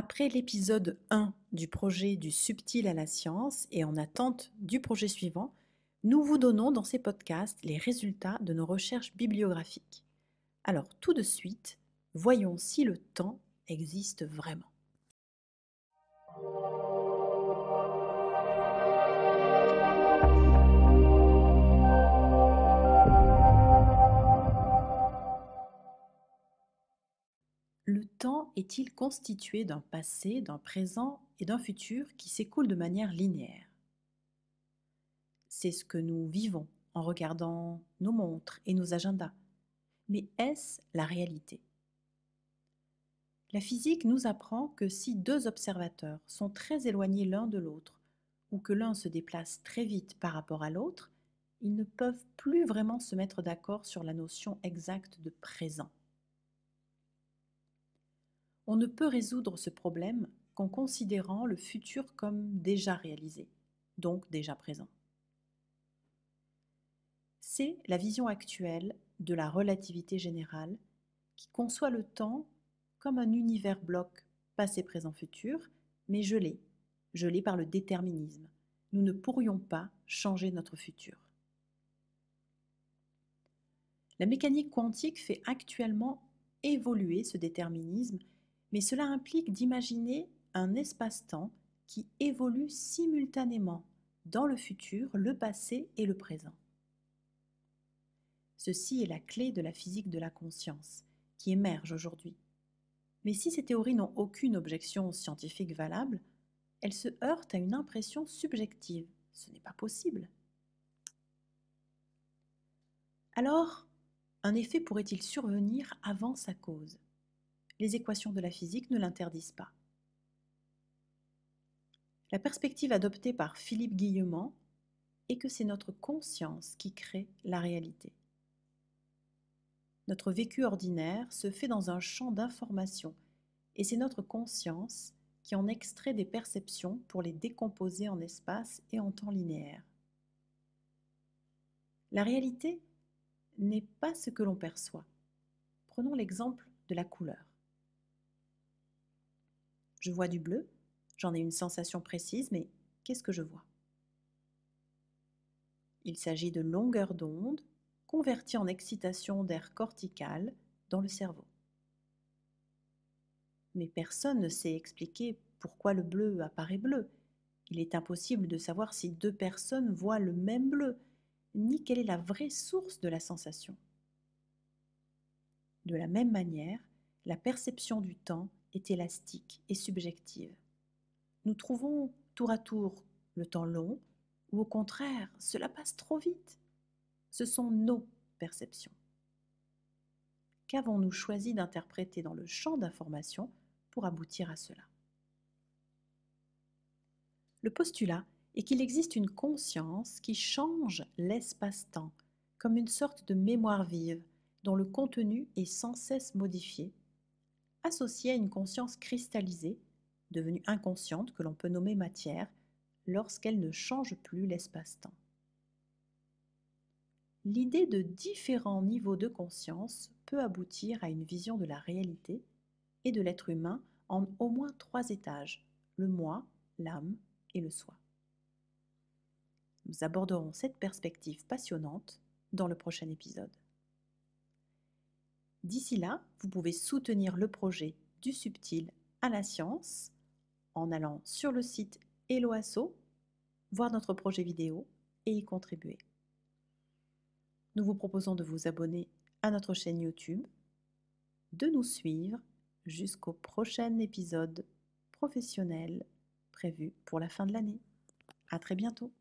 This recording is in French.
Après l'épisode 1 du projet du subtil à la science et en attente du projet suivant, nous vous donnons dans ces podcasts les résultats de nos recherches bibliographiques. Alors tout de suite, voyons si le temps existe vraiment. le temps est-il constitué d'un passé, d'un présent et d'un futur qui s'écoule de manière linéaire C'est ce que nous vivons en regardant nos montres et nos agendas. Mais est-ce la réalité La physique nous apprend que si deux observateurs sont très éloignés l'un de l'autre, ou que l'un se déplace très vite par rapport à l'autre, ils ne peuvent plus vraiment se mettre d'accord sur la notion exacte de présent on ne peut résoudre ce problème qu'en considérant le futur comme déjà réalisé, donc déjà présent. C'est la vision actuelle de la relativité générale qui conçoit le temps comme un univers bloc passé, présent, futur, mais gelé, gelé par le déterminisme. Nous ne pourrions pas changer notre futur. La mécanique quantique fait actuellement évoluer ce déterminisme mais cela implique d'imaginer un espace-temps qui évolue simultanément dans le futur, le passé et le présent. Ceci est la clé de la physique de la conscience qui émerge aujourd'hui. Mais si ces théories n'ont aucune objection scientifique valable, elles se heurtent à une impression subjective. Ce n'est pas possible. Alors, un effet pourrait-il survenir avant sa cause les équations de la physique ne l'interdisent pas. La perspective adoptée par Philippe Guillemant est que c'est notre conscience qui crée la réalité. Notre vécu ordinaire se fait dans un champ d'informations et c'est notre conscience qui en extrait des perceptions pour les décomposer en espace et en temps linéaire. La réalité n'est pas ce que l'on perçoit. Prenons l'exemple de la couleur. Je vois du bleu, j'en ai une sensation précise, mais qu'est-ce que je vois Il s'agit de longueurs d'onde converties en excitation d'air cortical dans le cerveau. Mais personne ne sait expliquer pourquoi le bleu apparaît bleu. Il est impossible de savoir si deux personnes voient le même bleu, ni quelle est la vraie source de la sensation. De la même manière, la perception du temps est élastique et subjective. Nous trouvons tour à tour le temps long ou au contraire cela passe trop vite. Ce sont nos perceptions. Qu'avons-nous choisi d'interpréter dans le champ d'information pour aboutir à cela Le postulat est qu'il existe une conscience qui change l'espace-temps comme une sorte de mémoire vive dont le contenu est sans cesse modifié associée à une conscience cristallisée, devenue inconsciente que l'on peut nommer matière, lorsqu'elle ne change plus l'espace-temps. L'idée de différents niveaux de conscience peut aboutir à une vision de la réalité et de l'être humain en au moins trois étages, le moi, l'âme et le soi. Nous aborderons cette perspective passionnante dans le prochain épisode. D'ici là, vous pouvez soutenir le projet du subtil à la science en allant sur le site Helloasso, voir notre projet vidéo et y contribuer. Nous vous proposons de vous abonner à notre chaîne YouTube, de nous suivre jusqu'au prochain épisode professionnel prévu pour la fin de l'année. À très bientôt!